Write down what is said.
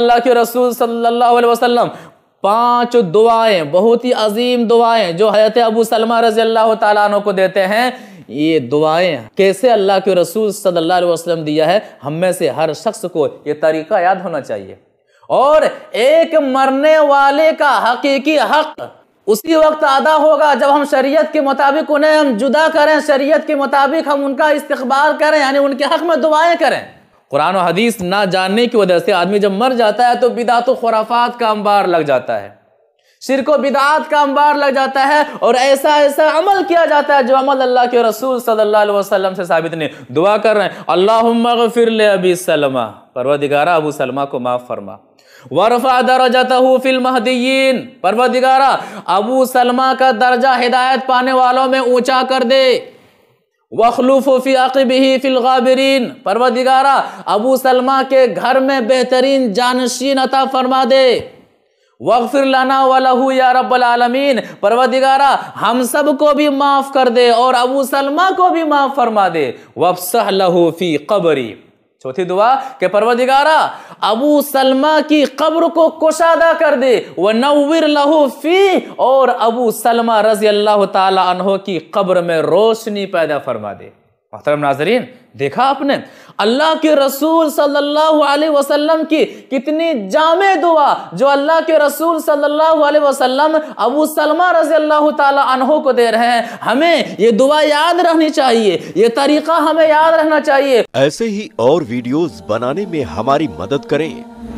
अल्लाह के रसूल सल्लल्लाहु अलैहि वसल्लम पांच दुआएं बहुत ही अजीम दुआएं जो हजरत अबू सलमा रजी अल्लाह तु को देते हैं ये दुआएं कैसे अल्लाह के रसूल सल्लल्लाहु अलैहि वसल्लम दिया है हम में से हर शख्स को ये तरीका याद होना चाहिए और एक मरने वाले का हकीकी हक उसी वक्त अदा होगा जब हम शरीयत के मुताबिक उन्हें हम जुदा करें शरीयत के मुताबिक हम उनका इस्तकबाल करें यानी उनके हक में दुआएं करें कुरान और हदीस ना जानने की वजह से आदमी जब मर जाता है तो बिदात खुराफात का अंबार लग जाता है शिरक बिदात का अंबार लग जाता है और ऐसा ऐसा अमल किया जाता है जो अमल अल्लाह के रसूल सल्लल्लाहु अलैहि वसल्लम से साबित नहीं दुआ कर रहे हैं अल्लाह फिर ले अबी सलमा परवदिगारा अबू सलमा को माफ़ फरमा वरफा दर्जा फिल महदीन परवदिगारा अबू सलमा का दर्जा हिदायत पाने वालों में ऊंचा कर दे वखलूफ़ी अकबी फ़िलगाबरीन परवदिगारा अबू सलमा के घर में बेहतरीन जानशीन अता फरमा दे वगफिर लाना वलहू या रबालमीन परवदिगारा हम सब को भी माफ़ कर दे और अबू सलमा को भी माफ़ फरमा दे वफसह लहू फ़ी कबरी चौथी दुआ के परवदिगारा अबू सलमा की कब्र को कुशादा कर दे वह नवर लहू फी और अबू सलमा रजी अल्लाह तला की कब्र में रोशनी पैदा फरमा दे महतरम नाजरीन देखा आपने अल्लाह के रसूल सल्लल्लाहु अलैहि वसल्लम की कितनी जामे दुआ जो अल्लाह के रसूल सल्लल्लाहु अलैहि वसल्लम अबू सलमा रजी अल्लाह तहों को दे रहे हैं हमें ये दुआ याद रहनी चाहिए ये तरीका हमें याद रहना चाहिए ऐसे ही और वीडियोस बनाने में हमारी मदद करें